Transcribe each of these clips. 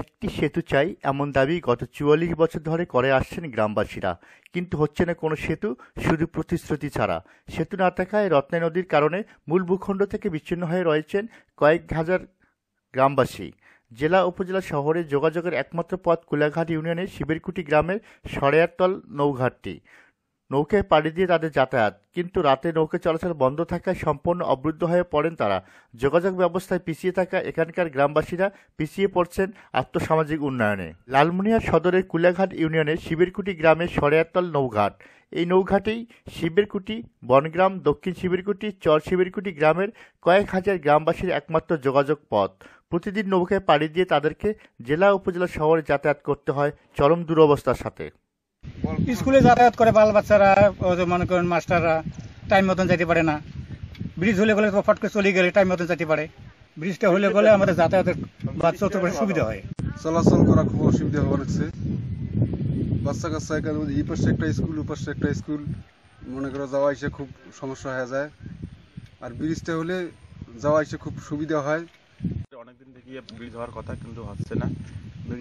একটি সেতু চাই এমন দাবি গত চুয়াল্লিশ বছর ধরে করে আসছেন গ্রামবাসীরা কিন্তু হচ্ছে না কোনো সেতু শুধু প্রতিশ্রুতি ছাড়া সেতু না থাকায় রত্নে নদীর কারণে মূল ভূখণ্ড থেকে বিচ্ছিন্ন হয়ে রয়েছেন কয়েক হাজার গ্রামবাসী জেলা উপজেলা শহরে যোগাযোগের একমাত্র পথ কোলাঘাট ইউনিয়নের শিবিরকুটি গ্রামের সরেয়ারতল নৌঘাটটি নৌকায় পাড়ি দিয়ে তাদের যাতায়াত কিন্তু রাতে নৌকা চলাচল বন্ধ থাকায় সম্পূর্ণ অবরুদ্ধ হয়ে পড়েন তারা যোগাযোগ ব্যবস্থায় পিছিয়ে থাকা এখানকার গ্রামবাসীরা পিছিয়ে পড়ছেন আত্মসামাজিক উন্নয়নে লালমুনিয়া সদরের কুলাঘাট ইউনিয়নের শিবিরকুটি গ্রামের সরেয়াতল নৌঘাট এই নৌঘাটেই শিবিরকুটি বনগ্রাম দক্ষিণ শিবিরকুটি চর শিবিরকুটি গ্রামের কয়েক হাজার গ্রামবাসীর একমাত্র যোগাযোগ পথ প্রতিদিন নৌকায় পাড়ি দিয়ে তাদেরকে জেলা উপজেলা শহরে যাতায়াত করতে হয় চরম দুরবস্থার সাথে স্কুলে যাতায়াত করে বাল বাচ্চারা মনে করেন মাস্টাররা টাইম মতন যেতে পারে না ব্রিজ হলে গেলে ফট করে চলে গেলে টাইম মতন যেতে পারে ব্রিজটা হলে গেলে আমাদের যাতায়াতের বাচ্চা সুবিধা হয় চলাচল করা খুব অসুবিধা হওয়া হচ্ছে বাচ্চা কাচ্চা এখানে এই পাশে একটা স্কুল ও পাশে একটা স্কুল মনে করো যাওয়া এসে খুব সমস্যা হয়ে যায় আর ব্রিজটা হলে যাওয়া এসে খুব সুবিধা হয় অনেকদিন থেকে ব্রিজ হওয়ার কথা কিন্তু হচ্ছে না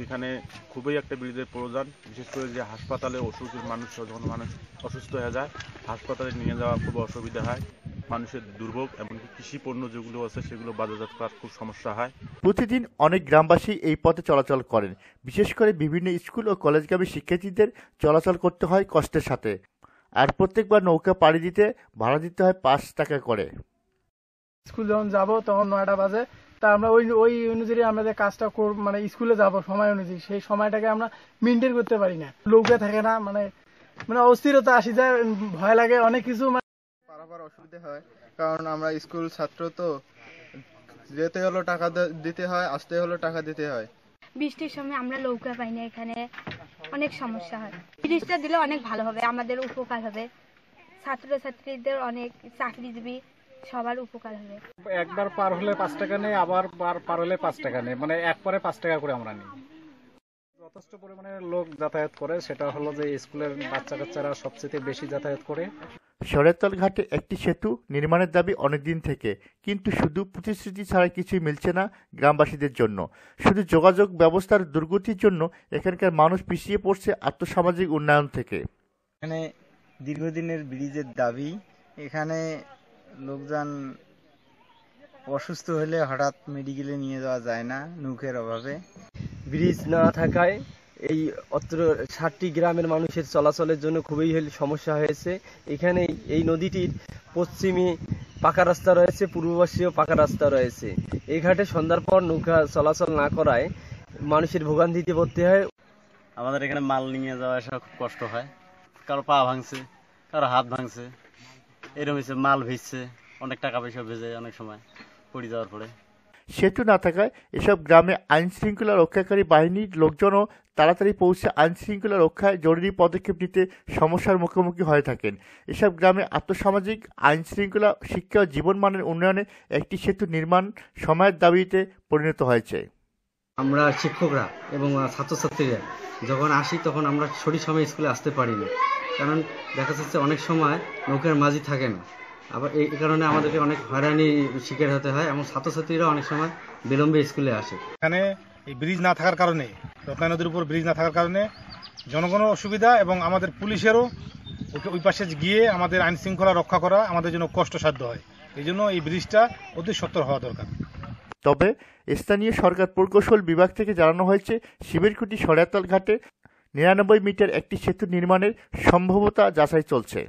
এখানে খুবই একটা ব্রিজের প্রয়োজন বিশেষ করে যে হাসপাতালে ওষুধ মানুষ যখন মানুষ অসুস্থ হয়ে যায় হাসপাতালে নিয়ে যাওয়া খুব অসুবিধা হয় মানুষের দুর্ভোগ এমনকি কৃষি পণ্য যেগুলো আছে সেগুলো বাজারজাত করার খুব সমস্যা হয় প্রতিদিন অনেক গ্রামবাসী এই পথে চলাচল করেন বিশেষ করে বিভিন্ন স্কুল ও কলেজগামী শিক্ষার্থীদের চলাচল করতে হয় কষ্টের সাথে আর প্রত্যেকবার নৌকা পাড়ি দিতে ভাড়া দিতে হয় পাঁচ টাকা করে স্কুল যখন যাবো তখন নয়টা বাজে তা আমরা ওই ওই অনুযায়ী আমরা যে কাজটা করব মানে স্কুলে যাব সময় অনুযায়ী সেই সময়টাকে আমরা মেনটেন করতে পারি না লোকে থাকে না মানে মানে অস্থিরতা আসি যায় ভয় লাগে অনেক কিছু মানে বারবার অসুবিধা হয় কারণ আমরা স্কুল ছাত্র তো যেতে হলো টাকা দিতে হয় আসতে হলো টাকা দিতে হয় বৃষ্টির সময় আমরা নৌকা পাই না এখানে অনেক সমস্যা হয় ব্রিজটা দিলে অনেক ভালো হবে আমাদের উপকার হবে ছাত্র ছাত্রীদের অনেক চাকরিজীবী সবার উপকার হবে একবার পার হলে পাঁচ টাকা নেই আবার বার পার হলে পাঁচ টাকা নেই মানে এক পরে পাঁচ টাকা করে আমরা নিই যথেষ্ট পরিমাণে লোক যাতায়াত করে সেটা হলো যে স্কুলের বাচ্চা কাচ্চারা সবচেয়ে বেশি যাতায়াত করে সরেতল ঘাটে একটি সেতু নির্মাণের দাবি অনেকদিন থেকে কিন্তু শুধু প্রতিশ্রুতি ছাড়া কিছুই মিলছে না গ্রামবাসীদের জন্য শুধু যোগাযোগ ব্যবস্থার দুর্গতির জন্য এখানকার মানুষ পিছিয়ে পড়ছে আত্মসামাজিক উন্নয়ন থেকে এখানে দীর্ঘদিনের ব্রিজের দাবি এখানে লোকজন অসুস্থ হলে হঠাৎ মেডিকেলে নিয়ে যাওয়া যায় না নুখের অভাবে ব্রিজ না থাকায় এই অত্র ষাটটি গ্রামের মানুষের চলাচলের জন্য খুবই সমস্যা হয়েছে এখানে এই নদীটির পশ্চিমে পাকা রাস্তা রয়েছে পূর্ববাসীও পাকা রাস্তা রয়েছে এই ঘাটে সন্ধ্যার পর নৌকা চলাচল না করায় মানুষের ভোগান্তিতে পড়তে হয় আমাদের এখানে মাল নিয়ে যাওয়া আসা খুব কষ্ট হয় কারো পা ভাঙছে কারো হাত ভাঙছে এরকম হয়েছে মাল ভিজছে অনেক টাকা পয়সা ভেজে অনেক সময় পড়ে যাওয়ার পরে সেতু না থাকায় এসব গ্রামে আইন শৃঙ্খলা রক্ষাকারী বাহিনীর লোকজনও তাড়াতাড়ি পৌঁছে আইন শৃঙ্খলা রক্ষায় জরুরি পদক্ষেপ নিতে সমস্যার মুখোমুখি হয়ে থাকেন এসব গ্রামে আত্মসামাজিক আইন শৃঙ্খলা শিক্ষা ও জীবনমানের উন্নয়নে একটি সেতু নির্মাণ সময়ের দাবিতে পরিণত হয়েছে আমরা শিক্ষকরা এবং ছাত্রছাত্রীরা যখন আসি তখন আমরা সঠিক সময় স্কুলে আসতে পারি না কারণ দেখা যাচ্ছে অনেক সময় নৌকার মাঝি থাকে না আবার এই কারণে আমাদেরকে অনেক হয়রানি শিকার হতে হয় এবং ছাত্রছাত্রীরা অনেক সময় বিলম্বে স্কুলে আসে এখানে এই ব্রিজ না থাকার কারণে রত্না নদীর উপর ব্রিজ না থাকার কারণে জনগণের অসুবিধা এবং আমাদের পুলিশেরও ওকে ওই পাশে গিয়ে আমাদের আইন শৃঙ্খলা রক্ষা করা আমাদের জন্য কষ্টসাধ্য হয় এই জন্য এই ব্রিজটা অতি সত্তর হওয়া দরকার তবে স্থানীয় সরকার প্রকৌশল বিভাগ থেকে জানানো হয়েছে শিবিরকুটি সরাতাল ঘাটে নিরানব্বই মিটার একটি সেতু নির্মাণের সম্ভবতা যাচাই চলছে